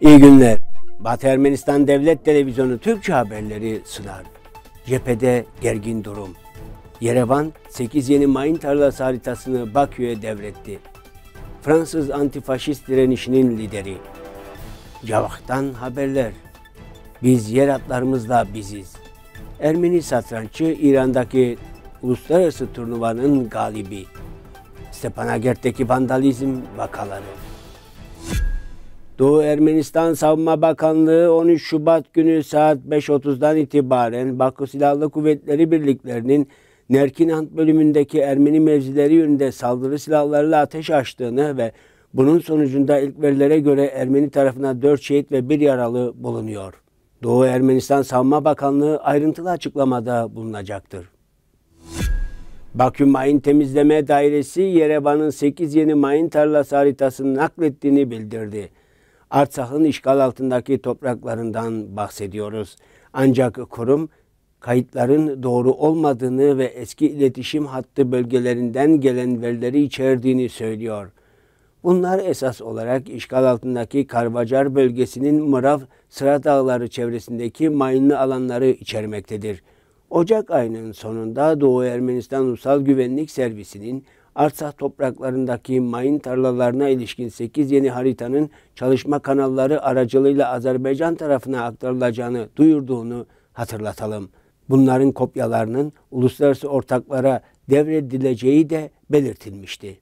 İyi günler. Batı Ermenistan Devlet Televizyonu Türkçe haberleri sunar. Cephede gergin durum. Yerevan 8 yeni mayın tarlası haritasını Bakü'ye devretti. Fransız antifaşist direnişinin lideri. Cavak'tan haberler. Biz yer atlarımızla biziz. Ermeni satrançı İran'daki uluslararası turnuvanın galibi. Stepanakert'teki vandalizm vakaları. Doğu Ermenistan Savunma Bakanlığı 13 Şubat günü saat 5.30'dan itibaren Bakü Silahlı Kuvvetleri Birliklerinin Nerkinant bölümündeki Ermeni mevzileri yönünde saldırı silahlarıyla ateş açtığını ve bunun sonucunda ilk verilere göre Ermeni tarafına 4 şehit ve 1 yaralı bulunuyor. Doğu Ermenistan Savunma Bakanlığı ayrıntılı açıklamada bulunacaktır. Bakü Mayın Temizleme Dairesi Yerevan'ın 8 yeni mayın tarlası haritasını naklettiğini bildirdi. Artsah'ın işgal altındaki topraklarından bahsediyoruz. Ancak kurum kayıtların doğru olmadığını ve eski iletişim hattı bölgelerinden gelen verileri içerdiğini söylüyor. Bunlar esas olarak işgal altındaki Karvacar bölgesinin Mırav Sıra Dağları çevresindeki mayınlı alanları içermektedir. Ocak ayının sonunda Doğu Ermenistan Ulusal Güvenlik Servisi'nin Artsah topraklarındaki mayın tarlalarına ilişkin 8 yeni haritanın çalışma kanalları aracılığıyla Azerbaycan tarafına aktarılacağını duyurduğunu hatırlatalım. Bunların kopyalarının uluslararası ortaklara devredileceği de belirtilmişti.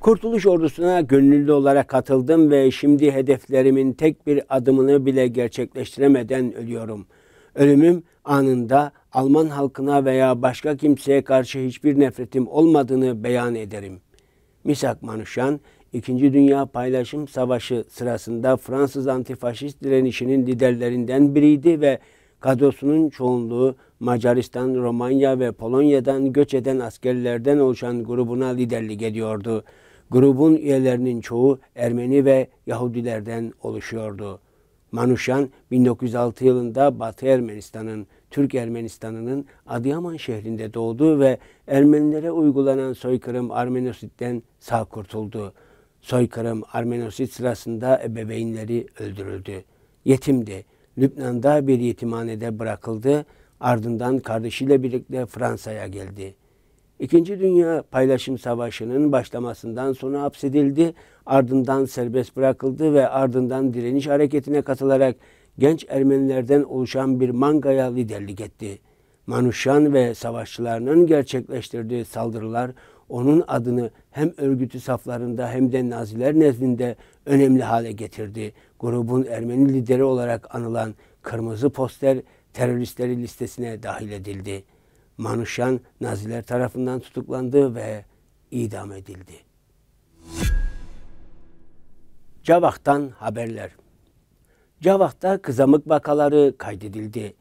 Kurtuluş ordusuna gönüllü olarak katıldım ve şimdi hedeflerimin tek bir adımını bile gerçekleştiremeden ölüyorum. Ölümüm anında Alman halkına veya başka kimseye karşı hiçbir nefretim olmadığını beyan ederim. Misak Manuşyan, İkinci Dünya Paylaşım Savaşı sırasında Fransız antifaşist direnişinin liderlerinden biriydi ve kadrosunun çoğunluğu Macaristan, Romanya ve Polonya'dan göç eden askerlerden oluşan grubuna liderlik ediyordu. Grubun üyelerinin çoğu Ermeni ve Yahudilerden oluşuyordu. Manuşyan 1906 yılında Batı Ermenistan'ın Türk Ermenistanı'nın Adıyaman şehrinde doğduğu ve Ermenilere uygulanan soykırım Armenosit'ten sağ kurtuldu. Soykırım Armenosit sırasında ebeveynleri öldürüldü. Yetimdi. Lübnan'da bir yetimhanede bırakıldı. Ardından kardeşiyle birlikte Fransa'ya geldi. İkinci Dünya Paylaşım Savaşı'nın başlamasından sonra hapsedildi, ardından serbest bırakıldı ve ardından direniş hareketine katılarak genç Ermenilerden oluşan bir mangaya liderlik etti. Manuşan ve savaşçılarının gerçekleştirdiği saldırılar onun adını hem örgütü saflarında hem de Naziler nezdinde önemli hale getirdi. Grubun Ermeni lideri olarak anılan kırmızı poster teröristleri listesine dahil edildi. Manuşan Naziler tarafından tutuklandı ve idam edildi. Cavak'tan haberler. Cavak'ta kızamık vakaları kaydedildi.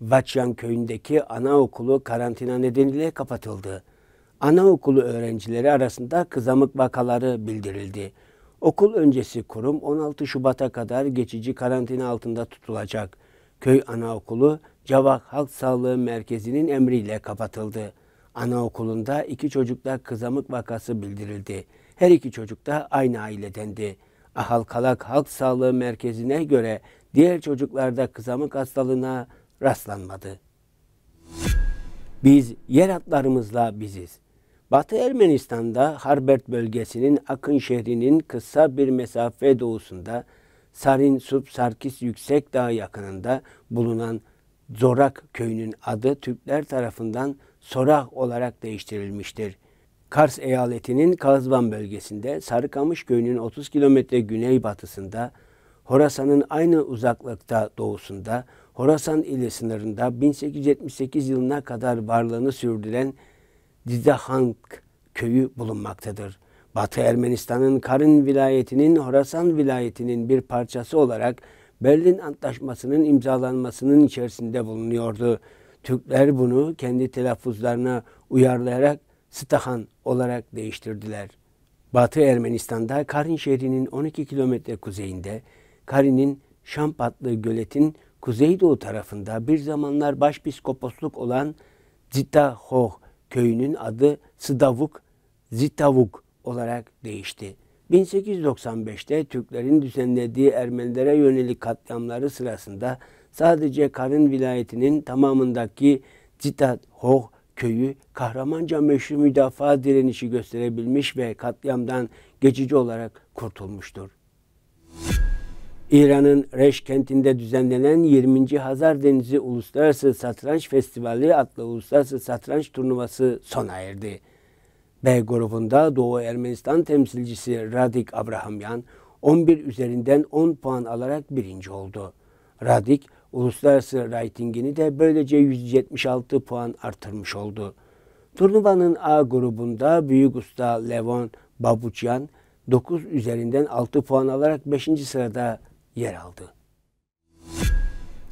Vaçyan köyündeki anaokulu karantina nedeniyle kapatıldı. Anaokulu öğrencileri arasında kızamık vakaları bildirildi. Okul öncesi kurum 16 Şubat'a kadar geçici karantina altında tutulacak. Köy anaokulu Cavak Halk Sağlığı Merkezi'nin emriyle kapatıldı. Anaokulunda iki çocukta kızamık vakası bildirildi. Her iki çocuk da aynı ailedendi. Ahalkalak Halk Sağlığı Merkezi'ne göre diğer çocuklarda kızamık hastalığına rastlanmadı. Biz yer atlarımızla biziz. Batı Ermenistan'da Harbert bölgesinin Akın şehrinin kısa bir mesafe doğusunda Sarin Sub Sarkis Yüksek Dağı yakınında bulunan Zorak köyünün adı Türkler tarafından Sorak olarak değiştirilmiştir. Kars eyaletinin Kazvan bölgesinde, Sarıkamış köyünün 30 kilometre güneybatısında, Horasan'ın aynı uzaklıkta doğusunda, Horasan ili sınırında 1878 yılına kadar varlığını sürdüren Dizahank köyü bulunmaktadır. Batı Ermenistan'ın Karın vilayetinin Horasan vilayetinin bir parçası olarak Berlin Antlaşması'nın imzalanmasının içerisinde bulunuyordu. Türkler bunu kendi telaffuzlarına uyarlayarak Stahan olarak değiştirdiler. Batı Ermenistan'da Karin şehrinin 12 kilometre kuzeyinde Karin'in Şamp adlı göletin kuzeydoğu tarafında bir zamanlar başpiskoposluk olan Zitahoh köyünün adı Sıdavuk, Zitavuk olarak değişti. 1895'te Türklerin düzenlediği Ermenilere yönelik katliamları sırasında sadece Karın vilayetinin tamamındaki Zitahoh köyü kahramanca meşru müdafaa direnişi gösterebilmiş ve katliamdan geçici olarak kurtulmuştur. İran'ın Reş kentinde düzenlenen 20. Hazar Denizi Uluslararası Satranç Festivali adlı uluslararası satranç turnuvası sona erdi. B grubunda Doğu Ermenistan temsilcisi Radik Abrahamyan 11 üzerinden 10 puan alarak birinci oldu. Radik Uluslararası reytingini de böylece 176 puan artırmış oldu. Turnuvanın A grubunda Büyük Usta Levon Babuçyan 9 üzerinden 6 puan alarak 5. sırada yer aldı.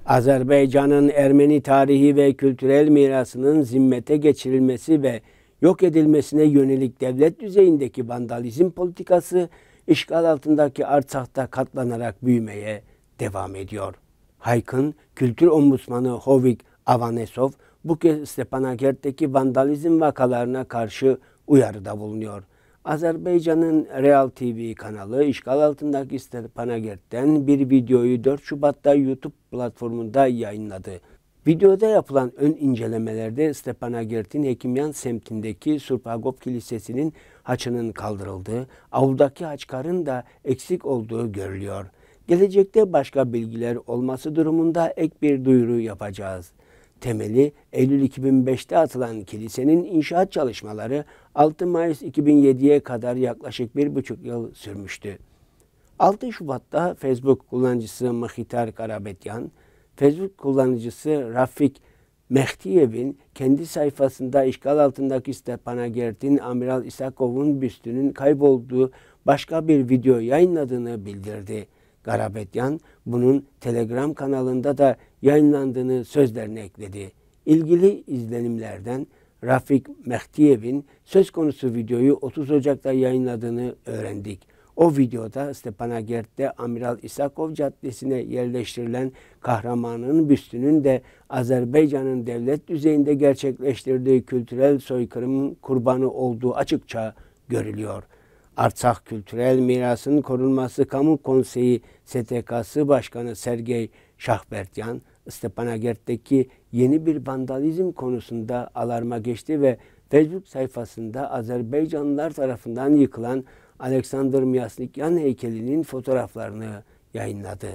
Azerbaycan'ın Ermeni tarihi ve kültürel mirasının zimmete geçirilmesi ve yok edilmesine yönelik devlet düzeyindeki vandalizm politikası işgal altındaki Artsakh'ta katlanarak büyümeye devam ediyor. Haykın, Kültür Ombudsmanı Hovik Avanesov, bu kez Stepanakert'teki vandalizm vakalarına karşı uyarıda bulunuyor. Azerbaycan'ın Real TV kanalı işgal altındaki Stepanakert'ten bir videoyu 4 Şubat'ta YouTube platformunda yayınladı. Videoda yapılan ön incelemelerde Stepanagertin Hekimyan semtindeki Surpagop Kilisesi'nin haçının kaldırıldığı, avludaki haçkarın da eksik olduğu görülüyor. Gelecekte başka bilgiler olması durumunda ek bir duyuru yapacağız. Temeli Eylül 2005'te atılan kilisenin inşaat çalışmaları 6 Mayıs 2007'ye kadar yaklaşık bir buçuk yıl sürmüştü. 6 Şubat'ta Facebook kullanıcısı Mahitar Karabetyan, Facebook kullanıcısı Rafik Mehtiyev'in kendi sayfasında işgal altındaki Stepanakert'in Amiral İsakov'un büstünün kaybolduğu başka bir video yayınladığını bildirdi. Garabetyan bunun Telegram kanalında da yayınlandığını sözlerine ekledi. İlgili izlenimlerden Rafik Mehtiyev'in söz konusu videoyu 30 Ocak'ta yayınladığını öğrendik. O videoda Stepanakert'te Amiral İsakov Caddesi'ne yerleştirilen kahramanın büstünün de Azerbaycan'ın devlet düzeyinde gerçekleştirdiği kültürel soykırımın kurbanı olduğu açıkça görülüyor.'' Artsakh Kültürel Mirasının Korunması Kamu Konseyi STK'sı Başkanı Sergey Şahbertyan, Stepanakert'teki yeni bir vandalizm konusunda alarma geçti ve Facebook sayfasında Azerbaycanlılar tarafından yıkılan Alexander Myasnikyan heykelinin fotoğraflarını yayınladı.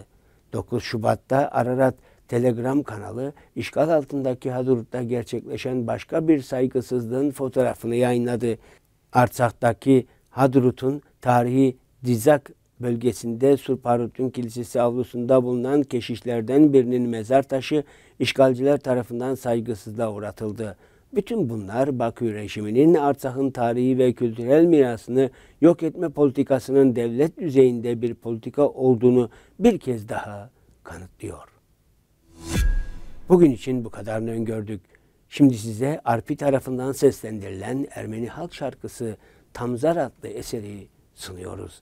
9 Şubat'ta Ararat Telegram kanalı işgal altındaki Hadrut'ta gerçekleşen başka bir saygısızlığın fotoğrafını yayınladı. Artsak'taki Hadrut'un tarihi Dizak bölgesinde Surparut'un kilisesi avlusunda bulunan keşişlerden birinin mezar taşı işgalciler tarafından saygısızla uğratıldı. Bütün bunlar Bakü rejiminin Artsak'ın tarihi ve kültürel mirasını yok etme politikasının devlet düzeyinde bir politika olduğunu bir kez daha kanıtlıyor. Bugün için bu kadarını öngördük. Şimdi size Arpi tarafından seslendirilen Ermeni halk şarkısı Tamzar adlı eseri sunuyoruz.